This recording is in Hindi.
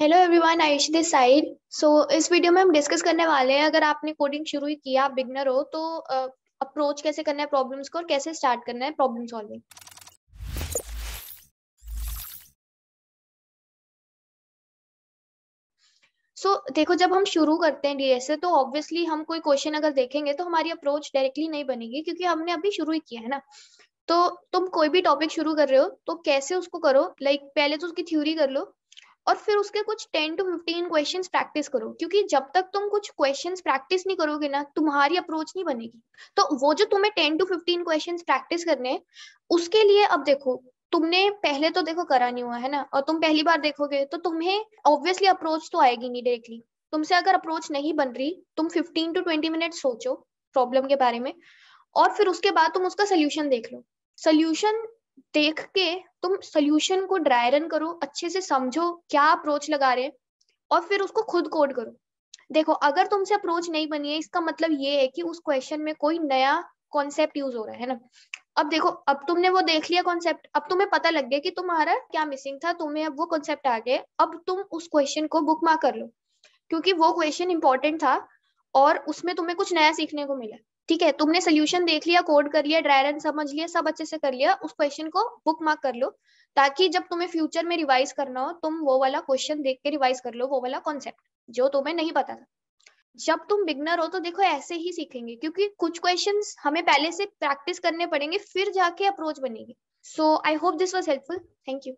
hello everyone Ayush this side so इस वीडियो में हम डिस्कस करने वाले हैं अगर आपने कोडिंग शुरू ही किया आप बिगनर हो तो अप्रोच uh, कैसे करना है प्रॉब्लम्स को और कैसे स्टार्ट करना है प्रॉब्लम सॉल्विंग सो so, देखो जब हम शुरू करते हैं डीएस तो ऑब्वियसली हम कोई क्वेश्चन अगर देखेंगे तो हमारी अप्रोच डायरेक्टली नहीं बनेगी क्योंकि हमने अभी शुरू ही किया है ना तो तुम कोई भी टॉपिक शुरू कर रहे हो तो कैसे उसको करो लाइक like, पहले तो उसकी थ्योरी कर लो और फिर उसके कुछ ten to fifteen question practice करो क्योंकि जब तक तुम कुछ क्वेश्चन प्रैक्टिस नहीं करोगे ना तुम्हारी अप्रोच नहीं बनेगी तो वो जो तुम्हें ten to fifteen question practice करने उसके लिए अब देखो तुमने पहले तो देखो करा नहीं हुआ है ना और तुम पहली बार देखोगे तो तुम्हें ऑब्वियसली अप्रोच तो आएगी नहीं डायरेक्टली तुमसे अगर अप्रोच नहीं बन रही तुम फिफ्टीन टू ट्वेंटी मिनट सोचो प्रॉब्लम के बारे में और फिर उसके बाद तुम उसका सोल्यूशन देख लो सोल्यूशन देख के तुम सोल्यूशन को ड्राई रन करो अच्छे से समझो क्या अप्रोच लगा रहे और फिर उसको खुद कोड करो देखो अगर तुमसे अप्रोच नहीं बनी है इसका मतलब ये है कि उस क्वेश्चन में कोई नया कॉन्सेप्ट यूज हो रहा है ना अब देखो अब तुमने वो देख लिया कॉन्सेप्ट अब तुम्हें पता लग गया कि तुम्हारा क्या मिसिंग था तुम्हें अब वो कॉन्सेप्ट आ गए अब तुम उस क्वेश्चन को बुक मार्क कर लो क्योंकि वो क्वेश्चन इंपॉर्टेंट था और उसमें तुम्हें कुछ नया सीखने को मिला ठीक है तुमने सोल्यूशन देख लिया कोड कर लिया ड्राई रन समझ लिया सब अच्छे से कर लिया उस क्वेश्चन को बुक मार्क कर लो ताकि जब तुम्हें फ्यूचर में रिवाइज करना हो तुम वो वाला क्वेश्चन देख के रिवाइज कर लो वो वाला कॉन्सेप्ट जो तुम्हें नहीं पता था जब तुम बिगनर हो तो देखो ऐसे ही सीखेंगे क्योंकि कुछ क्वेश्चन हमें पहले से प्रैक्टिस करने पड़ेंगे फिर जाके अप्रोच बनेगी so I hope this was helpful thank you